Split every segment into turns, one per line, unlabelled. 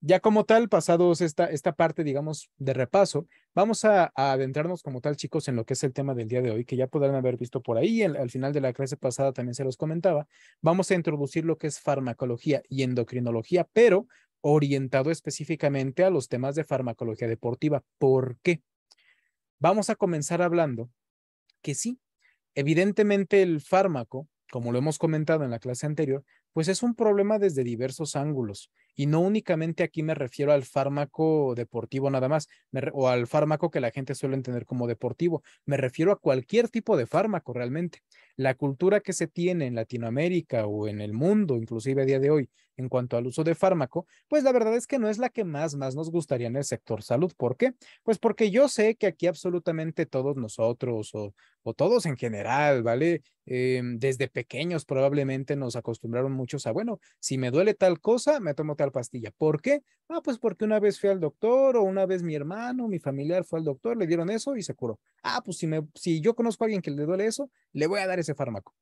Ya como tal, pasados esta, esta parte, digamos, de repaso, vamos a, adentrarnos como tal, chicos, en lo que es el tema del día de hoy, que ya podrán haber visto por ahí, al final de la clase pasada también se los comentaba. Vamos a introducir lo que es farmacología y endocrinología, pero orientado específicamente a los temas de farmacología deportiva. ¿Por qué? Vamos a comenzar hablando que sí, evidentemente el fármaco, como lo hemos comentado en la clase anterior, pues es un problema desde diversos ángulos y no únicamente aquí me refiero al fármaco deportivo nada más, o al fármaco que la gente suele entender como deportivo, me refiero a cualquier tipo de fármaco realmente. La cultura que se tiene en Latinoamérica o en el mundo, inclusive a día de hoy, en cuanto al uso de fármaco, pues la verdad es que no es la que más, más nos gustaría en el sector salud. ¿Por qué? Pues porque yo sé que aquí absolutamente todos nosotros o, todos en general, ¿vale? Em, desde pequeños probablemente nos acostumbraron muchos a, bueno, si me duele tal cosa, me tomo tal pastilla. ¿Por qué? Ah, pues porque una vez fui al doctor o una vez mi hermano, mi familiar fue al doctor, le dieron eso y se curó. Ah, pues si, me, si yo conozco a alguien que le duele eso, le voy a dar ese fármaco.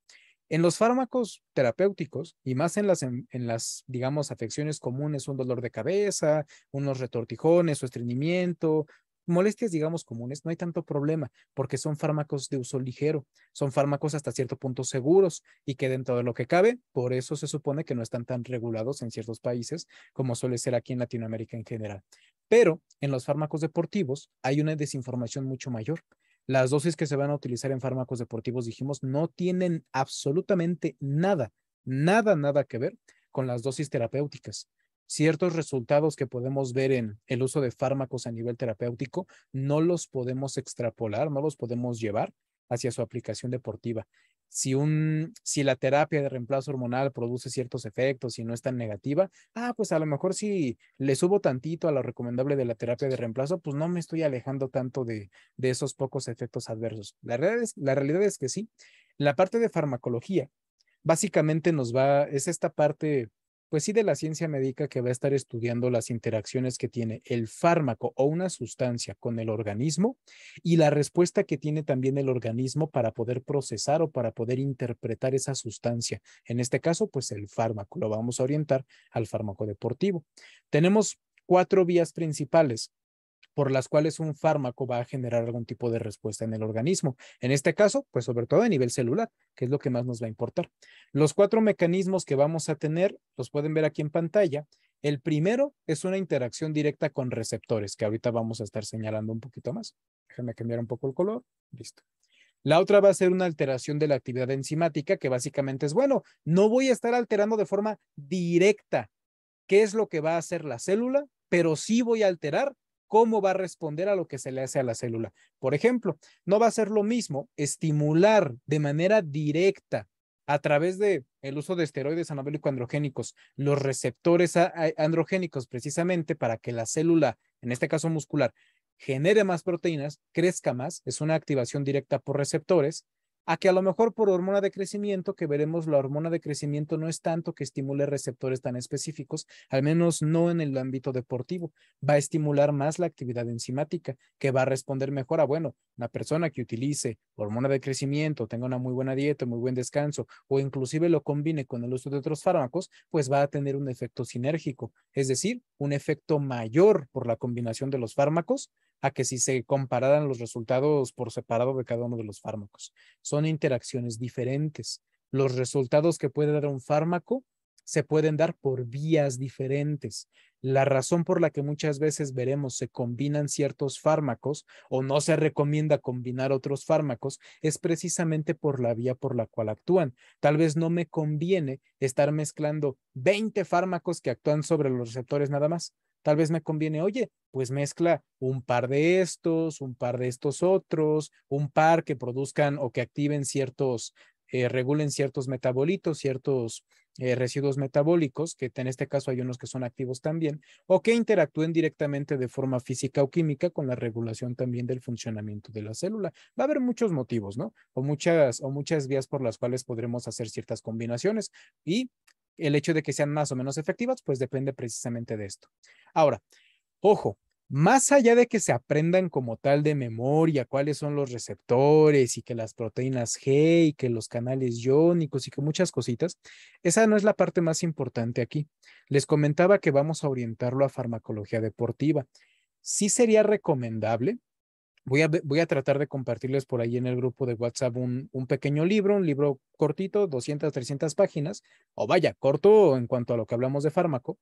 En los fármacos terapéuticos y más en las, en, las, digamos, afecciones comunes, un dolor de cabeza, unos retortijones o estreñimiento molestias, digamos, comunes, no hay tanto problema porque son fármacos de uso ligero, son fármacos hasta cierto punto seguros y que dentro de lo que cabe, por eso se supone que no están tan regulados en ciertos países como suele ser aquí en Latinoamérica en general. Pero en los fármacos deportivos hay una desinformación mucho mayor. Las dosis que se van a utilizar en fármacos deportivos, dijimos, no tienen absolutamente nada, nada, nada que ver con las dosis terapéuticas ciertos resultados que podemos ver en el uso de fármacos a nivel terapéutico, no los podemos extrapolar, no los podemos llevar hacia su aplicación deportiva. Si, un, si la terapia de reemplazo hormonal produce ciertos efectos y no es tan negativa, ah, pues a lo mejor si le subo tantito a lo recomendable de la terapia de reemplazo, pues no me estoy alejando tanto de, esos pocos efectos adversos. La realidad, es, la realidad es que sí. La parte de farmacología básicamente nos va, es esta parte pues sí de la ciencia médica que va a estar estudiando las interacciones que tiene el fármaco o una sustancia con el organismo y la respuesta que tiene también el organismo para poder procesar o para poder interpretar esa sustancia. En este caso, pues el fármaco, lo vamos a orientar al fármaco deportivo. Tenemos cuatro vías principales por las cuales un fármaco va a generar algún tipo de respuesta en el organismo. En este caso, pues sobre todo a nivel celular, que es lo que más nos va a importar. Los cuatro mecanismos que vamos a tener, los pueden ver aquí en pantalla. El primero es una interacción directa con receptores, que ahorita vamos a estar señalando un poquito más. Déjenme cambiar un poco el color. Listo. La otra va a ser una alteración de la actividad enzimática, que básicamente es, bueno, no voy a estar alterando de forma directa qué es lo que va a hacer la célula, pero sí voy a alterar cómo va a responder a lo que se le hace a la célula. Por ejemplo, no va a ser lo mismo estimular de manera directa a través de el uso de esteroides anabólicos androgénicos, los receptores androgénicos precisamente para que la célula, en este caso muscular, genere más proteínas, crezca más, es una activación directa por receptores, a que a lo mejor por hormona de crecimiento, que veremos la hormona de crecimiento no es tanto que estimule receptores tan específicos, al menos no en el ámbito deportivo, va a estimular más la actividad enzimática, que va a responder mejor a, bueno, una persona que utilice hormona de crecimiento, tenga una muy buena dieta, muy buen descanso, o inclusive lo combine con el uso de otros fármacos, pues va a tener un efecto sinérgico, es decir, un efecto mayor por la combinación de los fármacos a que si se compararan los resultados por separado de cada uno de los fármacos. Son interacciones diferentes. Los resultados que puede dar un fármaco se pueden dar por vías diferentes. La razón por la que muchas veces veremos se combinan ciertos fármacos o no se recomienda combinar otros fármacos es precisamente por la vía por la cual actúan. Tal vez no me conviene estar mezclando 20 fármacos que actúan sobre los receptores nada más. Tal vez me conviene, oye, pues mezcla un par de estos, un par de estos otros, un par que produzcan o que activen ciertos, eh, regulen ciertos metabolitos, ciertos eh, residuos metabólicos, que en este caso hay unos que son activos también, o que interactúen directamente de forma física o química con la regulación también del funcionamiento de la célula. Va a haber muchos motivos, ¿no? O muchas, o muchas vías por las cuales podremos hacer ciertas combinaciones y el hecho de que sean más o menos efectivas, pues depende precisamente de esto. Ahora, ojo, más allá de que se aprendan como tal de memoria cuáles son los receptores y que las proteínas G y que los canales iónicos y que muchas cositas, esa no es la parte más importante aquí. Les comentaba que vamos a orientarlo a farmacología deportiva. Sí sería recomendable Voy a, tratar de compartirles por ahí en el grupo de WhatsApp un, un pequeño libro, un libro cortito, 200, 300 páginas, o vaya, corto en cuanto a lo que hablamos de fármaco,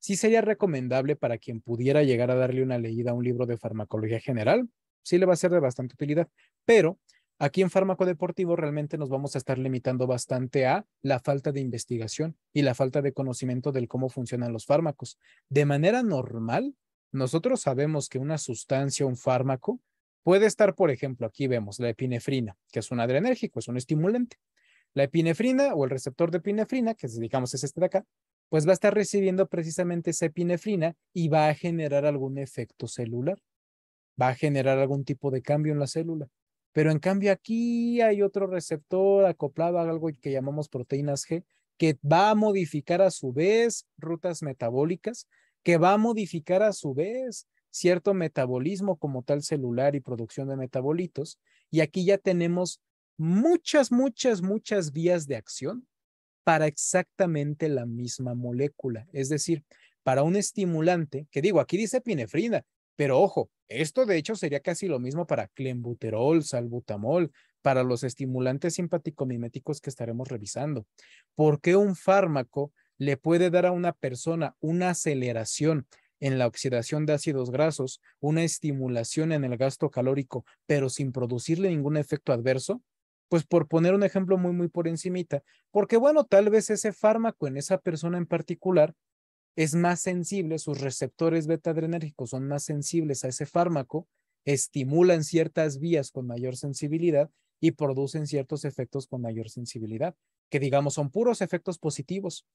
sí sería recomendable para quien pudiera llegar a darle una leída a un libro de farmacología general. Sí le va a ser de bastante utilidad, pero aquí en fármaco deportivo realmente nos vamos a estar limitando bastante a la falta de investigación y la falta de conocimiento del cómo funcionan los fármacos. De manera normal, nosotros sabemos que una sustancia, un fármaco, Puede estar, por ejemplo, aquí vemos la epinefrina, que es un adrenérgico, es un estimulante. La epinefrina o el receptor de epinefrina, que digamos es este de acá, pues va a estar recibiendo precisamente esa epinefrina y va a generar algún efecto celular. Va a generar algún tipo de cambio en la célula. Pero en cambio aquí hay otro receptor acoplado a algo que llamamos proteínas G, que va a modificar a su vez rutas metabólicas, que va a modificar a su vez cierto metabolismo como tal celular y producción de metabolitos. Y aquí ya tenemos muchas, muchas, muchas vías de acción para exactamente la misma molécula. Es decir, para un estimulante, que digo, aquí dice pinefrina, pero ojo, esto de hecho sería casi lo mismo para clenbuterol, salbutamol, para los estimulantes simpático-miméticos que estaremos revisando. porque qué un fármaco le puede dar a una persona una aceleración en la oxidación de ácidos grasos una estimulación en el gasto calórico, pero sin producirle ningún efecto adverso? Pues por poner un ejemplo muy, muy por encimita, porque bueno, tal vez ese fármaco en esa persona en particular es más sensible, sus receptores beta-adrenérgicos son más sensibles a ese fármaco, estimulan ciertas vías con mayor sensibilidad y producen ciertos efectos con mayor sensibilidad, que digamos son puros efectos positivos.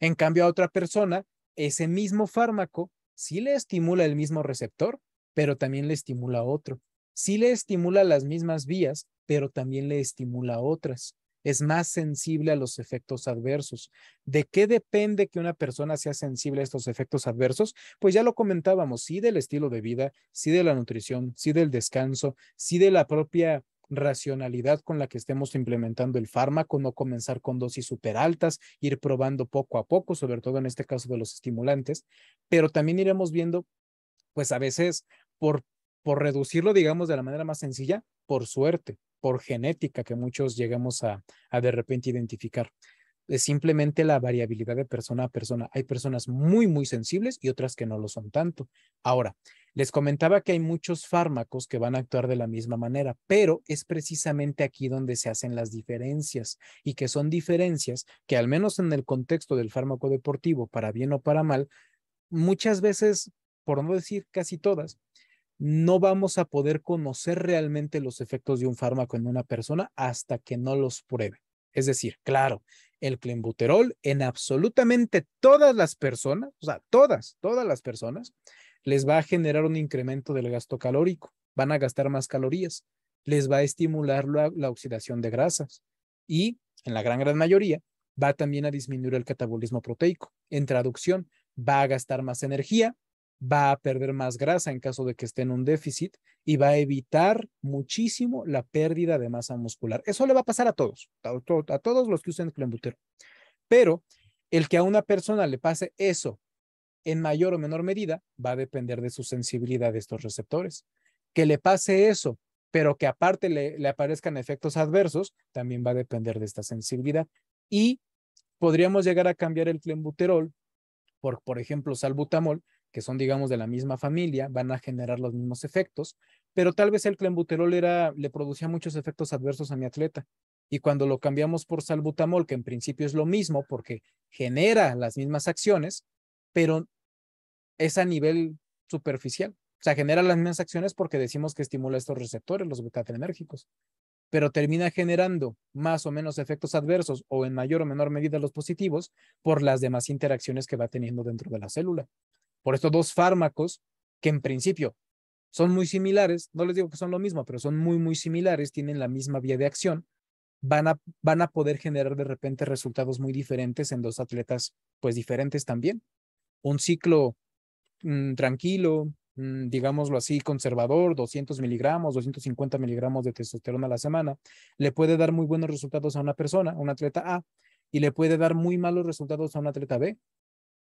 En cambio, a otra persona ese mismo fármaco sí le estimula el mismo receptor, pero también le estimula otro. Sí le estimula las mismas vías, pero también le estimula otras. Es más sensible a los efectos adversos. ¿De qué depende que una persona sea sensible a estos efectos adversos? Pues ya lo comentábamos, sí del estilo de vida, sí de la nutrición, sí del descanso, sí de la propia racionalidad con la que estemos implementando el fármaco, no comenzar con dosis súper altas, ir probando poco a poco, sobre todo en este caso de los estimulantes, pero también iremos viendo, pues a veces por, por reducirlo, digamos, de la manera más sencilla, por suerte, por genética que muchos llegamos a de repente identificar es simplemente la variabilidad de persona a persona. Hay personas muy, muy sensibles y otras que no lo son tanto. Ahora, les comentaba que hay muchos fármacos que van a actuar de la misma manera, pero es precisamente aquí donde se hacen las diferencias y que son diferencias que al menos en el contexto del fármaco deportivo, para bien o para mal, muchas veces, por no decir casi todas, no vamos a poder conocer realmente los efectos de un fármaco en una persona hasta que no los pruebe. Es decir, claro, el clenbuterol en absolutamente todas las personas, o sea, todas, todas las personas, les va a generar un incremento del gasto calórico, van a gastar más calorías, les va a estimular la, oxidación de grasas y en la gran, gran mayoría va también a disminuir el catabolismo proteico. En traducción, va a gastar más energía, va a perder más grasa en caso de que esté en un déficit y va a evitar muchísimo la pérdida de masa muscular. Eso le va a pasar a todos, a, todos los que usen clenbuterol. Pero el que a una persona le pase eso en mayor o menor medida va a depender de su sensibilidad de estos receptores. Que le pase eso, pero que aparte le, le aparezcan efectos adversos, también va a depender de esta sensibilidad. Y podríamos llegar a cambiar el clenbuterol por, por ejemplo, salbutamol, que son, digamos, de la misma familia, van a generar los mismos efectos, pero tal vez el clenbuterol era, le producía muchos efectos adversos a mi atleta. Y cuando lo cambiamos por salbutamol, que en principio es lo mismo porque genera las mismas acciones, pero es a nivel superficial. O sea, genera las mismas acciones porque decimos que estimula estos receptores, los betatrenérgicos, pero termina generando más o menos efectos adversos o en mayor o menor medida los positivos por las demás interacciones que va teniendo dentro de la célula por estos dos fármacos que en principio son muy similares, no les digo que son lo mismo, pero son muy, muy similares, tienen la misma vía de acción, van a, van a poder generar de repente resultados muy diferentes en dos atletas, pues diferentes también. Un ciclo mm, tranquilo, mm, digámoslo así, conservador, 200 miligramos, 250 miligramos de testosterona a la semana, le puede dar muy buenos resultados a una persona, a un atleta A, y le puede dar muy malos resultados a un atleta B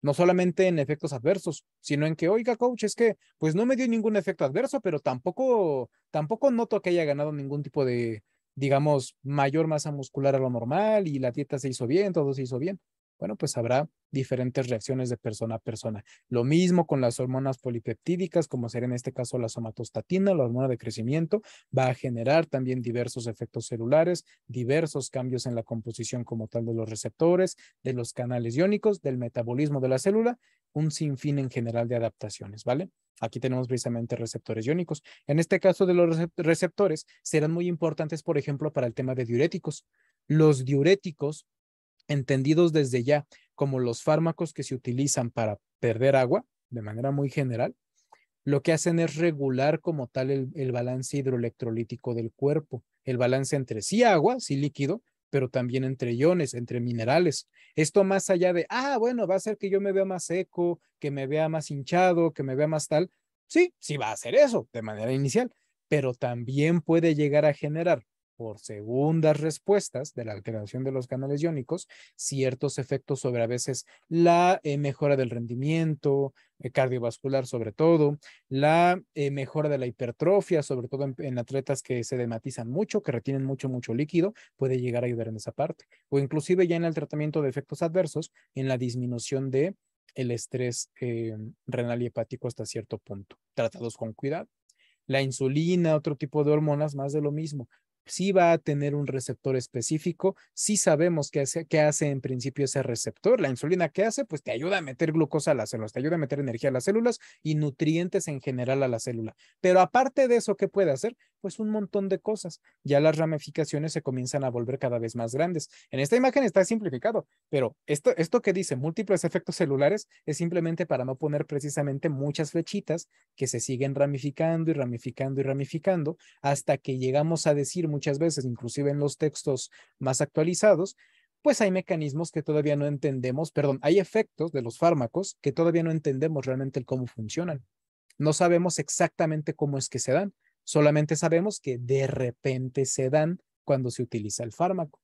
no solamente en efectos adversos, sino en que, oiga, coach, es que pues no me dio ningún efecto adverso, pero tampoco, tampoco noto que haya ganado ningún tipo de, digamos, mayor masa muscular a lo normal y la dieta se hizo bien, todo se hizo bien bueno, pues habrá diferentes reacciones de persona a persona. Lo mismo con las hormonas polipeptídicas, como será en este caso la somatostatina, la hormona de crecimiento, va a generar también diversos efectos celulares, diversos cambios en la composición como tal de los receptores, de los canales iónicos, del metabolismo de la célula, un sinfín en general de adaptaciones, ¿vale? Aquí tenemos precisamente receptores iónicos. En este caso de los receptores serán muy importantes, por ejemplo, para el tema de diuréticos. Los diuréticos entendidos desde ya como los fármacos que se utilizan para perder agua, de manera muy general, lo que hacen es regular como tal el, balance hidroelectrolítico del cuerpo, el balance entre sí agua, sí líquido, pero también entre iones, entre minerales. Esto más allá de, ah, bueno, va a hacer que yo me vea más seco, que me vea más hinchado, que me vea más tal. Sí, sí va a hacer eso de manera inicial, pero también puede llegar a generar por segundas respuestas de la alteración de los canales iónicos, ciertos efectos sobre a veces la eh, mejora del rendimiento eh, cardiovascular sobre todo, la eh, mejora de la hipertrofia, sobre todo en, atletas que se dematizan mucho, que retienen mucho, mucho líquido, puede llegar a ayudar en esa parte. O inclusive ya en el tratamiento de efectos adversos, en la disminución de el estrés renal y hepático hasta cierto punto, tratados con cuidado la insulina, otro tipo de hormonas, más de lo mismo sí va a tener un receptor específico, si sabemos qué hace, qué hace en principio ese receptor. La insulina qué hace, pues te ayuda a meter glucosa a las células, te ayuda a meter energía a las células y nutrientes en general a la célula. Pero aparte de eso, ¿qué puede hacer? Pues un montón de cosas. Ya las ramificaciones se comienzan a volver cada vez más grandes. En esta imagen está simplificado, pero esto, esto que dice múltiples efectos celulares es simplemente para no poner precisamente muchas flechitas que se siguen ramificando y ramificando y ramificando hasta que llegamos a decir muchas veces, inclusive en los textos más actualizados, pues hay mecanismos que todavía no entendemos, perdón, hay efectos de los fármacos que todavía no entendemos realmente el cómo funcionan. No sabemos exactamente cómo es que se dan, solamente sabemos que de repente se dan cuando se utiliza el fármaco.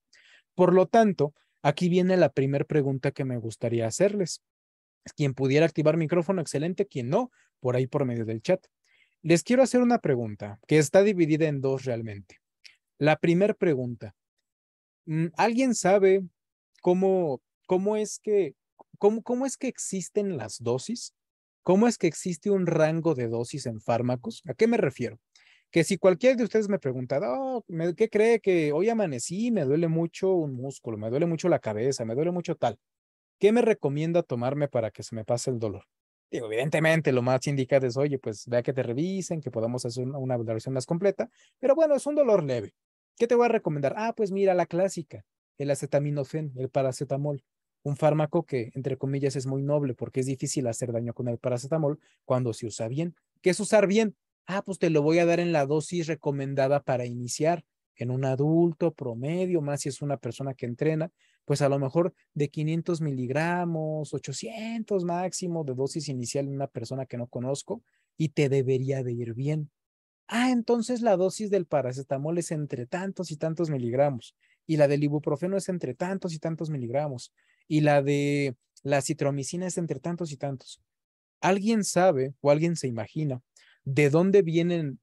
Por lo tanto, aquí viene la primera pregunta que me gustaría hacerles. Quien pudiera activar micrófono, excelente, quien no, por ahí por medio del chat. Les quiero hacer una pregunta que está dividida en dos realmente. La primera pregunta. Mm, ¿Alguien sabe cómo, cómo, es que, cómo, es que existen las dosis? ¿Cómo es que existe un rango de dosis en fármacos? ¿A qué me refiero? Que si cualquiera de ustedes me pregunta, oh, ¿qué cree que hoy amanecí? Me duele mucho un músculo, me duele mucho la cabeza, me duele mucho tal. ¿Qué me recomienda tomarme para que se me pase el dolor? evidentemente lo más indicado es, oye, pues vea que te revisen, que podamos hacer una, una, más completa, pero bueno, es un dolor leve. ¿Qué te voy a recomendar? Ah, pues mira la clásica, el acetaminofén, el paracetamol, un fármaco que, entre comillas, es muy noble porque es difícil hacer daño con el paracetamol cuando se usa bien. ¿Qué es usar bien? Ah, pues te lo voy a dar en la dosis recomendada para iniciar en un adulto promedio, más si es una persona que entrena, pues a lo mejor de 500 miligramos, 800 máximo de dosis inicial en una persona que no conozco y te debería de ir bien ah, entonces la dosis del paracetamol es entre tantos y tantos miligramos, y la del ibuprofeno es entre tantos y tantos miligramos, y la de la citromicina es entre tantos y tantos. ¿Alguien sabe o alguien se imagina de dónde vienen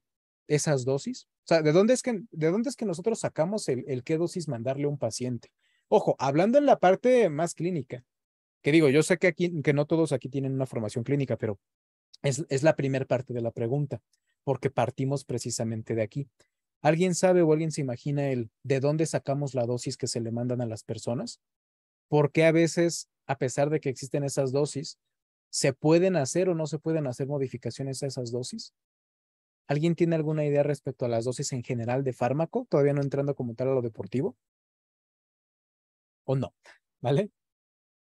esas dosis? O sea, ¿de dónde es que, de dónde es que nosotros sacamos el, qué dosis mandarle a un paciente? Ojo, hablando en la parte más clínica, que digo, yo sé que aquí, que no todos aquí tienen una formación clínica, pero es, es la primera parte de la pregunta porque partimos precisamente de aquí. ¿Alguien sabe o alguien se imagina el de dónde sacamos la dosis que se le mandan a las personas? ¿Por qué a veces, a pesar de que existen esas dosis, se pueden hacer o no se pueden hacer modificaciones a esas dosis? ¿Alguien tiene alguna idea respecto a las dosis en general de fármaco? Todavía no entrando como tal a lo deportivo. ¿O no? ¿Vale?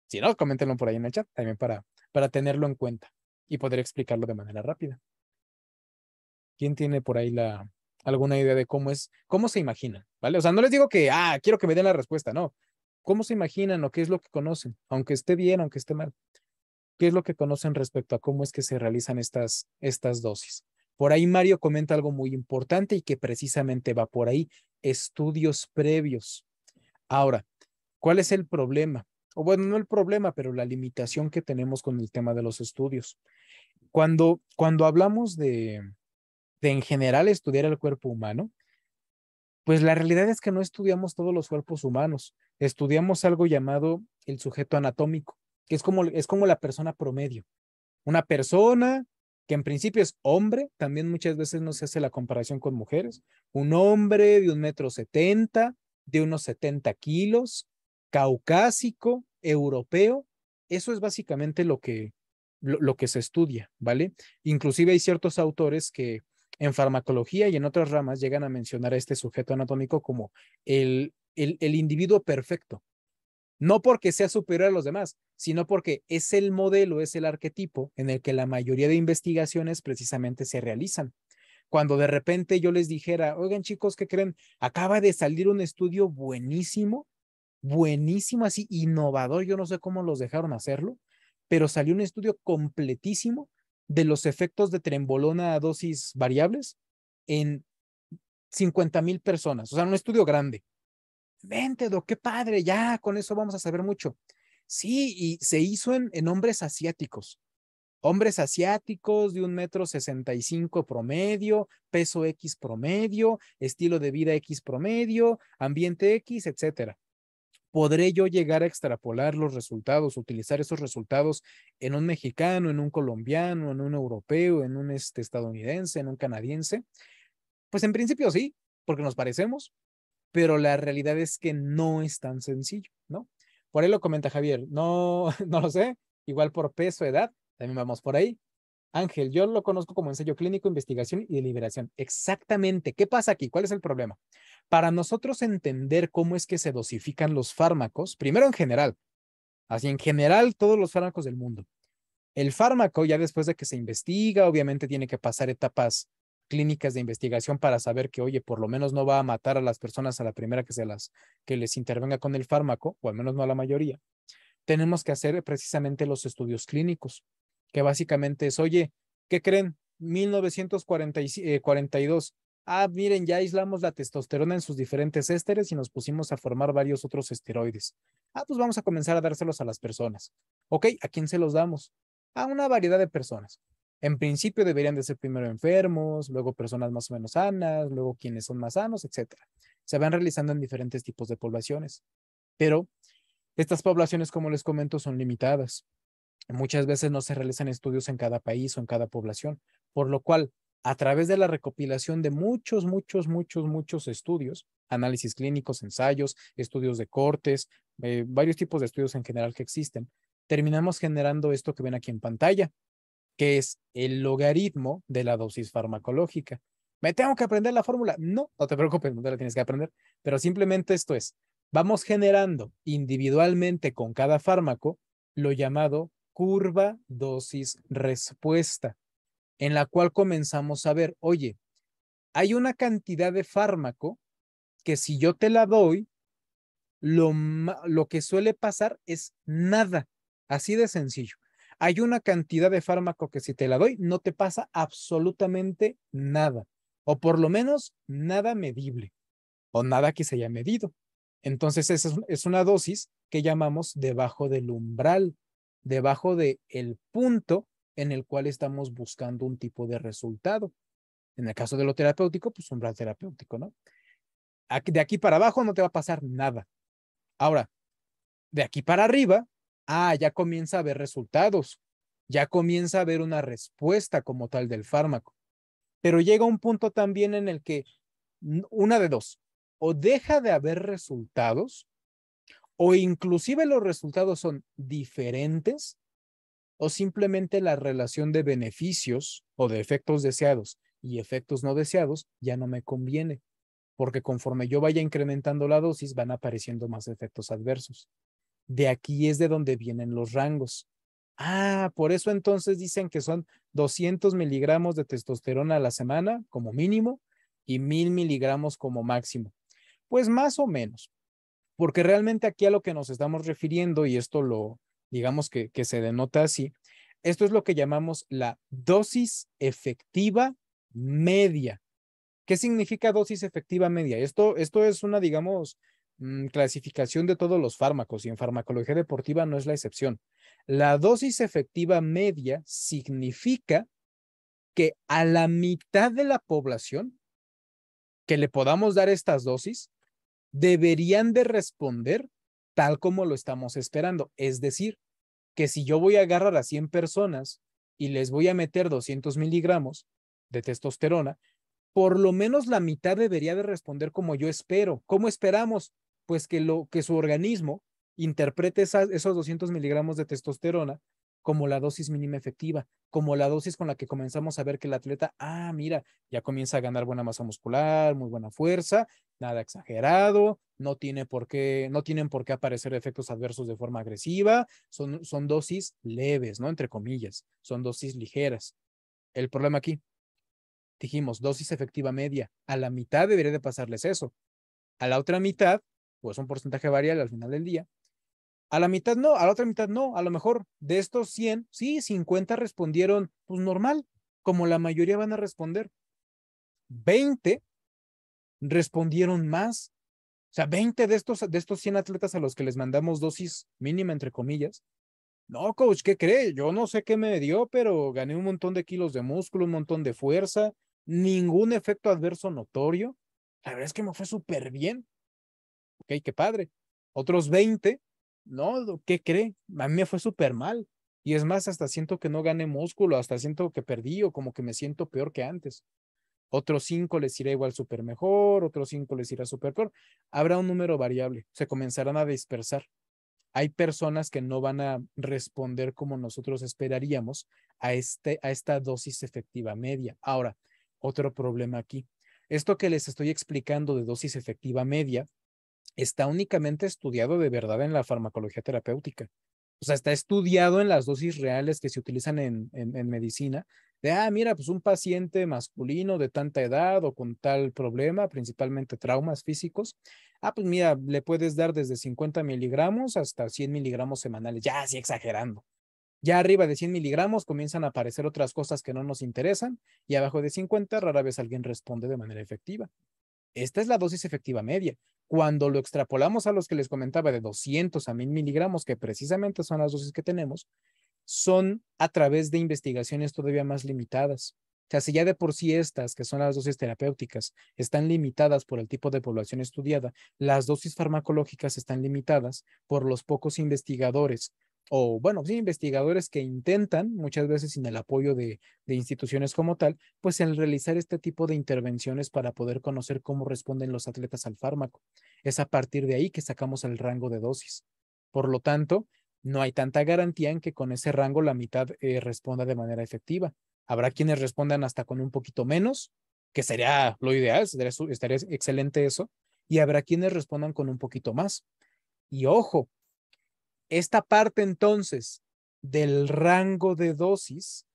Si no, coméntenlo por ahí en el chat también para, para tenerlo en cuenta y poder explicarlo de manera rápida. ¿Quién tiene por ahí la, alguna idea de cómo es, cómo se imaginan? ¿Vale? O sea, no les digo que, ah, quiero que me den la respuesta, no. ¿Cómo se imaginan o qué es lo que conocen? Aunque esté bien, aunque esté mal. ¿Qué es lo que conocen respecto a cómo es que se realizan estas, estas dosis? Por ahí Mario comenta algo muy importante y que precisamente va por ahí, estudios previos. Ahora, ¿cuál es el problema? O bueno, no el problema, pero la limitación que tenemos con el tema de los estudios. Cuando, cuando hablamos de, de en general estudiar el cuerpo humano, pues la realidad es que no estudiamos todos los cuerpos humanos, estudiamos algo llamado el sujeto anatómico, que es como, es como la persona promedio. Una persona que en principio es hombre, también muchas veces no se hace la comparación con mujeres, un hombre de un metro setenta, de unos 70 kilos, caucásico, europeo, eso es básicamente lo que, lo que se estudia, ¿vale? Inclusive hay ciertos autores que en farmacología y en otras ramas llegan a mencionar a este sujeto anatómico como el, el, individuo perfecto. No porque sea superior a los demás, sino porque es el modelo, es el arquetipo en el que la mayoría de investigaciones precisamente se realizan cuando de repente yo les dijera, oigan chicos, ¿qué creen? Acaba de salir un estudio buenísimo, buenísimo, así innovador, yo no sé cómo los dejaron hacerlo, pero salió un estudio completísimo de los efectos de trembolona a dosis variables en 50 mil personas, o sea, un estudio grande. Vente, do qué padre, ya con eso vamos a saber mucho. Sí, y se hizo en, en hombres asiáticos. Hombres asiáticos de un metro sesenta y cinco promedio, peso X promedio, estilo de vida X promedio, ambiente X, etcétera. ¿Podré yo llegar a extrapolar los resultados, utilizar esos resultados en un mexicano, en un colombiano, en un europeo, en un este, estadounidense, en un canadiense? Pues en principio sí, porque nos parecemos, pero la realidad es que no es tan sencillo, ¿no? Por ahí lo comenta Javier, no, no lo sé, igual por peso, edad, también vamos por ahí. Ángel, yo lo conozco como ensayo clínico, investigación y deliberación. Exactamente, ¿qué pasa aquí? ¿Cuál es el problema? Para nosotros entender cómo es que se dosifican los fármacos, primero en general, así en general todos los fármacos del mundo. El fármaco ya después de que se investiga, obviamente tiene que pasar etapas clínicas de investigación para saber que, oye, por lo menos no va a matar a las personas a la primera que se las que les intervenga con el fármaco, o al menos no a la mayoría. Tenemos que hacer precisamente los estudios clínicos, que básicamente es, oye, ¿qué creen? 1942, ah, miren, ya aislamos la testosterona en sus diferentes ésteres y nos pusimos a formar varios otros esteroides. Ah, pues vamos a comenzar a dárselos a las personas. Ok, ¿a quién se los damos? A una variedad de personas. En principio deberían de ser primero enfermos, luego personas más o menos sanas, luego quienes son más sanos, etc. Se van realizando en diferentes tipos de poblaciones. Pero estas poblaciones, como les comento, son limitadas. Muchas veces no se realizan estudios en cada país o en cada población, por lo cual a través de la recopilación de muchos, muchos, muchos, muchos estudios, análisis clínicos, ensayos, estudios de cortes, eh, varios tipos de estudios en general que existen, terminamos generando esto que ven aquí en pantalla, que es el logaritmo de la dosis farmacológica. ¿Me tengo que aprender la fórmula? No, no te preocupes, no te la tienes que aprender, pero simplemente esto es, vamos generando individualmente con cada fármaco lo llamado curva dosis respuesta en la cual comenzamos a ver, oye, hay una cantidad de fármaco que si yo te la doy, lo, que suele pasar es nada, así de sencillo. Hay una cantidad de fármaco que si te la doy, no te pasa absolutamente nada, o por lo menos nada medible, o nada que se haya medido. Entonces, esa es una dosis que llamamos debajo del umbral, debajo del el punto en el cual estamos buscando un tipo de resultado. En el caso de lo terapéutico, pues umbral terapéutico, ¿no? de aquí para abajo no te va a pasar nada. Ahora, de aquí para arriba, ah, ya comienza a ver resultados, ya comienza a haber una respuesta como tal del fármaco. Pero llega un punto también en el que una de dos, o deja de haber resultados, o inclusive los resultados son diferentes o simplemente la relación de beneficios o de efectos deseados y efectos no deseados ya no me conviene, porque conforme yo vaya incrementando la dosis van apareciendo más efectos adversos. De aquí es de donde vienen los rangos. Ah, por eso entonces dicen que son 200 miligramos de testosterona a la semana como mínimo y 1000 miligramos como máximo. Pues más o menos, porque realmente aquí a lo que nos estamos refiriendo, y esto lo, digamos que, se denota así, esto es lo que llamamos la dosis efectiva media. ¿Qué significa dosis efectiva media? Esto, esto es una, digamos, mm, clasificación de todos los fármacos y en farmacología deportiva no es la excepción. La dosis efectiva media significa que a la mitad de la población que le podamos dar estas dosis deberían de responder tal como lo estamos esperando. Es decir, que si yo voy a agarrar a 100 personas y les voy a meter 200 miligramos de testosterona, por lo menos la mitad debería de responder como yo espero. ¿Cómo esperamos? Pues que, lo, que su organismo interprete esos 200 miligramos de testosterona como la dosis mínima efectiva, como la dosis con la que comenzamos a ver que el atleta, ah, mira, ya comienza a ganar buena masa muscular, muy buena fuerza, nada exagerado, no tiene por qué, no tienen por qué aparecer efectos adversos de forma agresiva, son, son dosis leves, ¿no? Entre comillas, son dosis ligeras. El problema aquí, dijimos, dosis efectiva media, a la mitad debería de pasarles eso, a la otra mitad, pues un porcentaje variable al final del día, a la mitad no, a la otra mitad no. A lo mejor de estos 100, sí, 50 respondieron, pues normal, como la mayoría van a responder. 20 respondieron más. O sea, 20 de estos, de estos 100 atletas a los que les mandamos dosis mínima, entre comillas. No, coach, ¿qué cree? Yo no sé qué me dio, pero gané un montón de kilos de músculo, un montón de fuerza, ningún efecto adverso notorio. La verdad es que me fue súper bien. Ok, qué padre. Otros 20 no, ¿qué cree? A mí me fue súper mal. Y es más, hasta siento que no gané músculo, hasta siento que perdí o como que me siento peor que antes. Otros cinco les irá igual súper mejor, otros cinco les irá súper peor. Habrá un número variable, se comenzarán a dispersar. Hay personas que no van a responder como nosotros esperaríamos a, este, a esta dosis efectiva media. Ahora, otro problema aquí. Esto que les estoy explicando de dosis efectiva media está únicamente estudiado de verdad en la farmacología terapéutica. O sea, está estudiado en las dosis reales que se utilizan en, medicina. De, ah, mira, pues un paciente masculino de tanta edad o con tal problema, principalmente traumas físicos. Ah, pues mira, le puedes dar desde 50 miligramos hasta 100 miligramos semanales, ya así exagerando. Ya arriba de 100 miligramos comienzan a aparecer otras cosas que no nos interesan y abajo de 50 rara vez alguien responde de manera efectiva. Esta es la dosis efectiva media. Cuando lo extrapolamos a los que les comentaba de 200 a 1000 miligramos, que precisamente son las dosis que tenemos, son a través de investigaciones todavía más limitadas. O sea, si ya de por sí estas, que son las dosis terapéuticas, están limitadas por el tipo de población estudiada, las dosis farmacológicas están limitadas por los pocos investigadores o bueno, sí, investigadores que intentan, muchas veces sin el apoyo de, instituciones como tal, pues en realizar este tipo de intervenciones para poder conocer cómo responden los atletas al fármaco. Es a partir de ahí que sacamos el rango de dosis. Por lo tanto, no hay tanta garantía en que con ese rango la mitad eh, responda de manera efectiva. Habrá quienes respondan hasta con un poquito menos, que sería lo ideal, estaría excelente eso, y habrá quienes respondan con un poquito más. Y ojo, esta parte entonces del rango de dosis,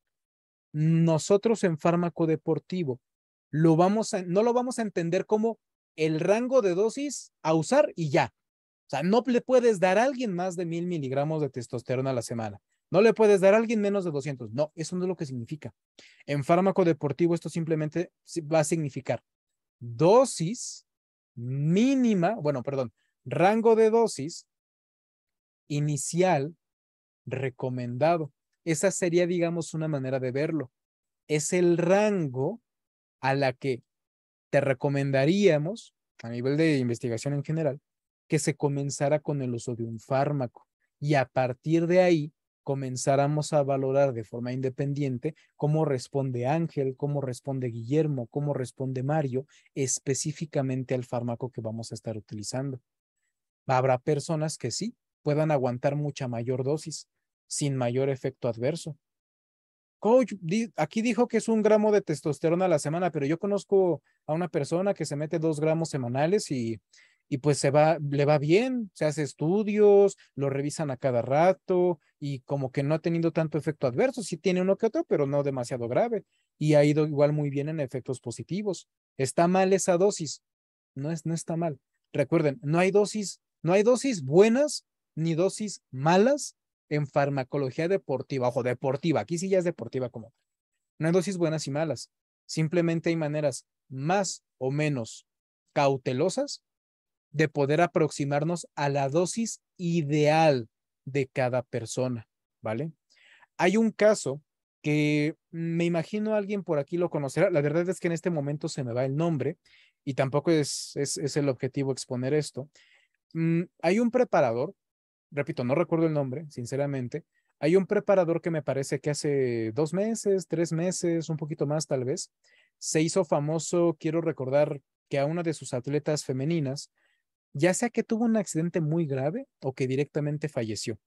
nosotros en fármaco deportivo lo vamos no lo vamos a entender como el rango de dosis a usar y ya. O sea, no le puedes dar a alguien más de mil miligramos de testosterona a la semana. No le puedes dar a alguien menos de 200. No, eso no es lo que significa. En fármaco deportivo esto simplemente va a significar dosis mínima, bueno, perdón, rango de dosis inicial recomendado. Esa sería, digamos, una manera de verlo. Es el rango a la que te recomendaríamos, a nivel de investigación en general, que se comenzara con el uso de un fármaco y a partir de ahí comenzáramos a valorar de forma independiente cómo responde Ángel, cómo responde Guillermo, cómo responde Mario específicamente al fármaco que vamos a estar utilizando. Habrá personas que sí, puedan aguantar mucha mayor dosis sin mayor efecto adverso. Coach, aquí dijo que es un gramo de testosterona a la semana, pero yo conozco a una persona que se mete dos gramos semanales y, y pues se va, le va bien, se hace estudios, lo revisan a cada rato y como que no ha tenido tanto efecto adverso, sí tiene uno que otro, pero no demasiado grave y ha ido igual muy bien en efectos positivos. Está mal esa dosis, no, es, no está mal. Recuerden, no hay dosis, no hay dosis buenas ni dosis malas en farmacología deportiva. Ojo, deportiva, aquí sí ya es deportiva como. No hay dosis buenas y malas. Simplemente hay maneras más o menos cautelosas de poder aproximarnos a la dosis ideal de cada persona, ¿vale? Hay un caso que me imagino alguien por aquí lo conocerá. La verdad es que en este momento se me va el nombre y tampoco es, es, el objetivo exponer esto. Mm, hay un preparador repito, no recuerdo el nombre, sinceramente, hay un preparador que me parece que hace dos meses, tres meses, un poquito más tal vez, se hizo famoso, quiero recordar que a una de sus atletas femeninas, ya sea que tuvo un accidente muy grave o que directamente falleció,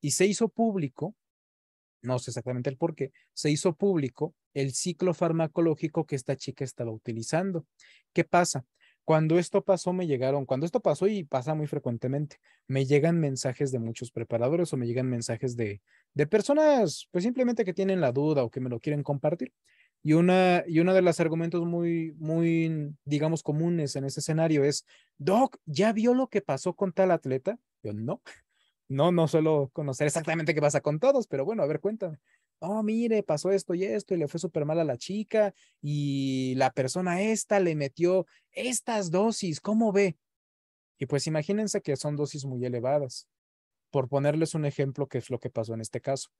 y se hizo público, no sé exactamente el por qué, se hizo público el ciclo farmacológico que esta chica estaba utilizando. ¿Qué pasa? Cuando esto pasó, me llegaron, cuando esto pasó y pasa muy frecuentemente, me llegan mensajes de muchos preparadores o me llegan mensajes de, de personas, pues simplemente que tienen la duda o que me lo quieren compartir. Y una, y una de los argumentos muy, muy, digamos, comunes en ese escenario es, Doc, ¿ya vio lo que pasó con tal atleta? Yo no, no, no suelo conocer exactamente qué pasa con todos, pero bueno, a ver, cuéntame oh, mire, pasó esto y esto, y le fue súper mal a la chica, y la persona esta le metió estas dosis, ¿cómo ve? Y pues imagínense que son dosis muy elevadas. Por ponerles un ejemplo, que es lo que pasó en este caso.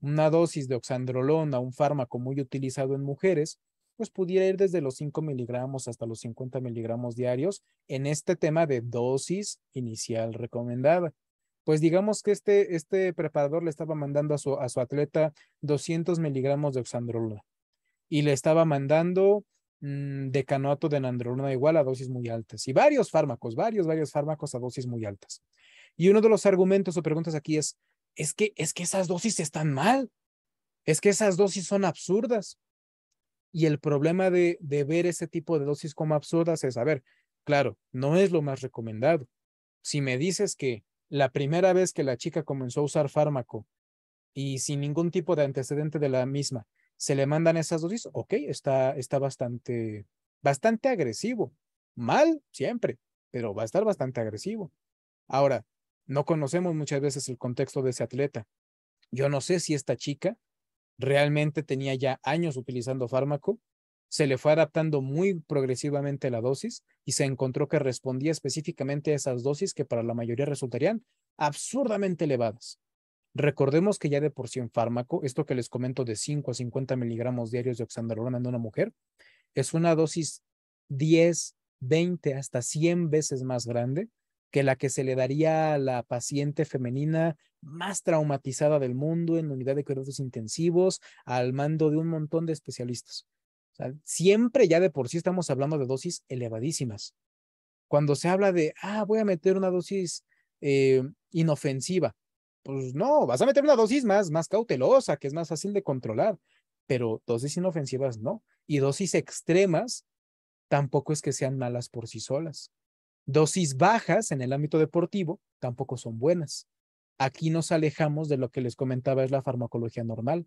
Una dosis de oxandrolona, un fármaco muy utilizado en mujeres, pues pudiera ir desde los 5 miligramos hasta los 50 miligramos diarios en este tema de dosis inicial recomendada pues digamos que este, este preparador le estaba mandando a su, a su atleta 200 miligramos de oxandrolona y le estaba mandando mm, decanoato de nandrolona igual a dosis muy altas y varios fármacos, varios, varios fármacos a dosis muy altas. Y uno de los argumentos o preguntas aquí es, es que, es que esas dosis están mal, es que esas dosis son absurdas. Y el problema de, de ver ese tipo de dosis como absurdas es, a ver, claro, no es lo más recomendado. Si me dices que la primera vez que la chica comenzó a usar fármaco y sin ningún tipo de antecedente de la misma, se le mandan esas dosis, ok, está, está bastante, bastante agresivo. Mal, siempre, pero va a estar bastante agresivo. Ahora, no conocemos muchas veces el contexto de ese atleta. Yo no sé si esta chica realmente tenía ya años utilizando fármaco se le fue adaptando muy progresivamente la dosis y se encontró que respondía específicamente a esas dosis que para la mayoría resultarían absurdamente elevadas. Recordemos que ya de por sí en fármaco, esto que les comento de 5 a 50 miligramos diarios de oxandrolona en una mujer, es una dosis 10, 20, hasta 100 veces más grande que la que se le daría a la paciente femenina más traumatizada del mundo en unidad de cuidados intensivos, al mando de un montón de especialistas siempre ya de por sí estamos hablando de dosis elevadísimas. Cuando se habla de, ah, voy a meter una dosis eh, inofensiva, pues no, vas a meter una dosis más, más cautelosa, que es más fácil de controlar, pero dosis inofensivas no. Y dosis extremas tampoco es que sean malas por sí solas. Dosis bajas en el ámbito deportivo tampoco son buenas. Aquí nos alejamos de lo que les comentaba es la farmacología normal.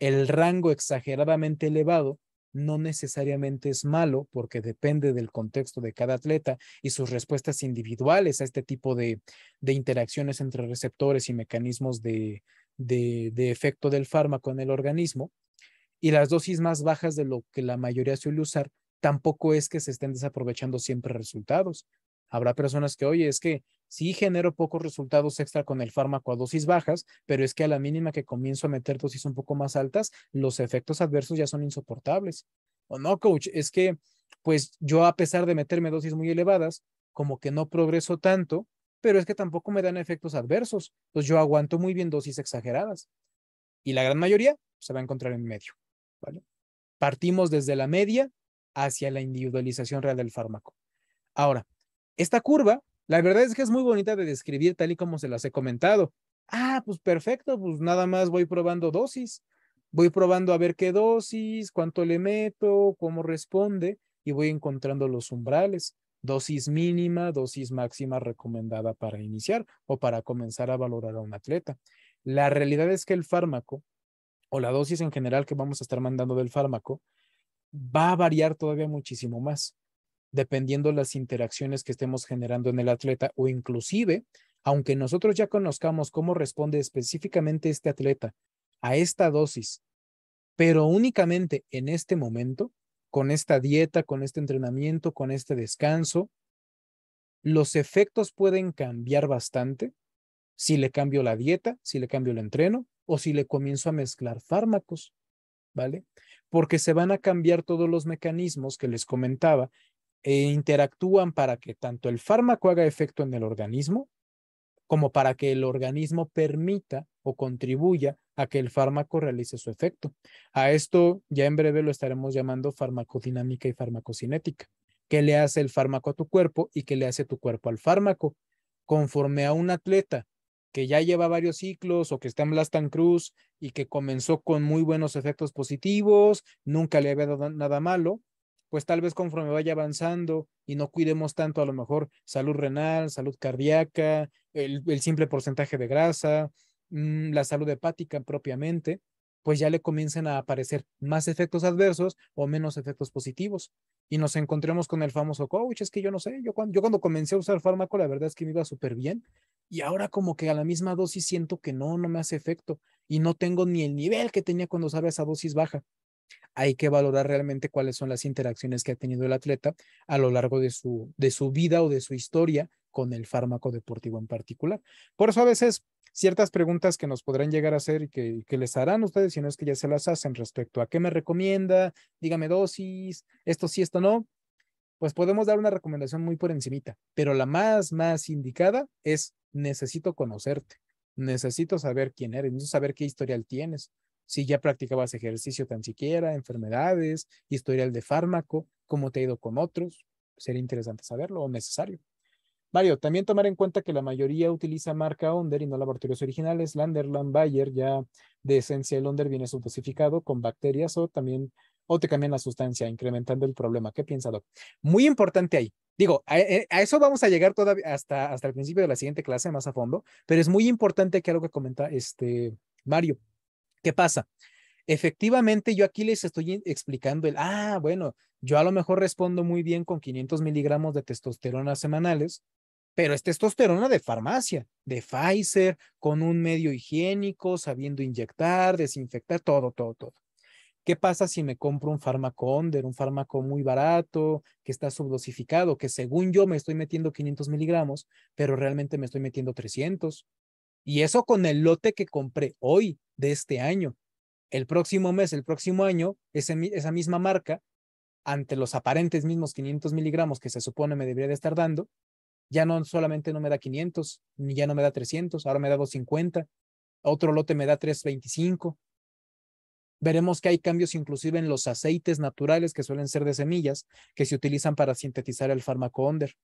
El rango exageradamente elevado no necesariamente es malo porque depende del contexto de cada atleta y sus respuestas individuales a este tipo de, interacciones entre receptores y mecanismos de, de, efecto del fármaco en el organismo. Y las dosis más bajas de lo que la mayoría suele usar tampoco es que se estén desaprovechando siempre resultados, Habrá personas que, oye, es que sí genero pocos resultados extra con el fármaco a dosis bajas, pero es que a la mínima que comienzo a meter dosis un poco más altas, los efectos adversos ya son insoportables. O no, coach, es que pues yo a pesar de meterme dosis muy elevadas, como que no progreso tanto, pero es que tampoco me dan efectos adversos. Entonces yo aguanto muy bien dosis exageradas. Y la gran mayoría se va a encontrar en medio. ¿vale? Partimos desde la media hacia la individualización real del fármaco. Ahora, esta curva, la verdad es que es muy bonita de describir tal y como se las he comentado. Ah, pues perfecto, pues nada más voy probando dosis. Voy probando a ver qué dosis, cuánto le meto, cómo responde y voy encontrando los umbrales. Dosis mínima, dosis máxima recomendada para iniciar o para comenzar a valorar a un atleta. La realidad es que el fármaco o la dosis en general que vamos a estar mandando del fármaco va a variar todavía muchísimo más dependiendo las interacciones que estemos generando en el atleta o inclusive, aunque nosotros ya conozcamos cómo responde específicamente este atleta a esta dosis, pero únicamente en este momento, con esta dieta, con este entrenamiento, con este descanso, los efectos pueden cambiar bastante si le cambio la dieta, si le cambio el entreno o si le comienzo a mezclar fármacos, ¿vale? Porque se van a cambiar todos los mecanismos que les comentaba e interactúan para que tanto el fármaco haga efecto en el organismo como para que el organismo permita o contribuya a que el fármaco realice su efecto. A esto ya en breve lo estaremos llamando farmacodinámica y farmacocinética. ¿Qué le hace el fármaco a tu cuerpo y qué le hace tu cuerpo al fármaco? Conforme a un atleta que ya lleva varios ciclos o que está en Blastan Cruz y que comenzó con muy buenos efectos positivos, nunca le había dado nada malo, pues tal vez conforme vaya avanzando y no cuidemos tanto a lo mejor salud renal, salud cardíaca, el, simple porcentaje de grasa, mm, la salud hepática propiamente, pues ya le comiencen a aparecer más efectos adversos o menos efectos positivos. Y nos encontremos con el famoso coach, es que yo no sé, yo cuando, yo cuando comencé a usar fármaco, la verdad es que me iba súper bien. Y ahora como que a la misma dosis siento que no, no me hace efecto y no tengo ni el nivel que tenía cuando usaba esa dosis baja hay que valorar realmente cuáles son las interacciones que ha tenido el atleta a lo largo de su, de su vida o de su historia con el fármaco deportivo en particular. Por eso a veces ciertas preguntas que nos podrán llegar a hacer y que, que, les harán ustedes, si no es que ya se las hacen respecto a qué me recomienda, dígame dosis, esto sí, esto no, pues podemos dar una recomendación muy por encimita, pero la más, más indicada es necesito conocerte, necesito saber quién eres, necesito saber qué historial tienes, si ya practicabas ejercicio tan siquiera, enfermedades, historial de fármaco, cómo te ha ido con otros. Sería interesante saberlo o necesario. Mario, también tomar en cuenta que la mayoría utiliza marca Onder y no laboratorios originales. Landerland Bayer ya de esencia el Onder viene subdosificado con bacterias o también o te cambian la sustancia, incrementando el problema. ¿Qué piensas, Doc? Muy importante ahí. Digo, eh, a, eso vamos a llegar todavía hasta, hasta el principio de la siguiente clase más a fondo, pero es muy importante que algo que comenta este Mario. ¿Qué pasa? Efectivamente, yo aquí les estoy explicando el, ah, bueno, yo a lo mejor respondo muy bien con 500 miligramos de testosterona semanales, pero es testosterona de farmacia, de Pfizer, con un medio higiénico, sabiendo inyectar, desinfectar, todo, todo, todo. ¿Qué pasa si me compro un fármaco un fármaco muy barato, que está subdosificado, que según yo me estoy metiendo 500 miligramos, pero realmente me estoy metiendo 300 y eso con el lote que compré hoy de este año. El próximo mes, el próximo año, esa misma marca, ante los aparentes mismos 500 miligramos que se supone me debería de estar dando, ya no solamente no me da 500, ni ya no me da 300, ahora me da 250, otro lote me da 325. Veremos que hay cambios inclusive en los aceites naturales que suelen ser de semillas que se utilizan para sintetizar el fármaco Onder.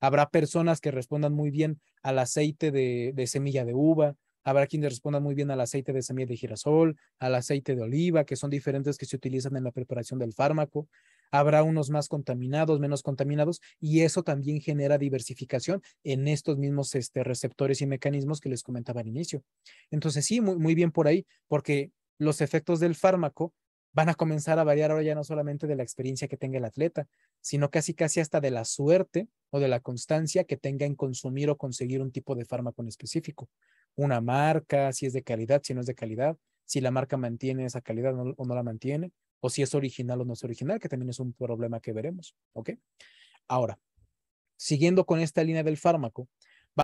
Habrá personas que respondan muy bien al aceite de, semilla de uva, habrá quienes respondan muy bien al aceite de semilla de girasol, al aceite de oliva, que son diferentes que se utilizan en la preparación del fármaco. Habrá unos más contaminados, menos contaminados, y eso también genera diversificación en estos mismos este, receptores y mecanismos que les comentaba al inicio. Entonces, sí, muy bien por ahí, porque los efectos del fármaco van a comenzar a variar ahora ya no solamente de la experiencia que tenga el atleta, sino casi casi hasta de la suerte o de la constancia que tenga en consumir o conseguir un tipo de fármaco en específico. Una marca, si es de calidad, si no es de calidad, si la marca mantiene esa calidad o no la mantiene, o si es original o no es original, que también es un problema que veremos, ¿ok? Ahora, siguiendo con esta línea del fármaco,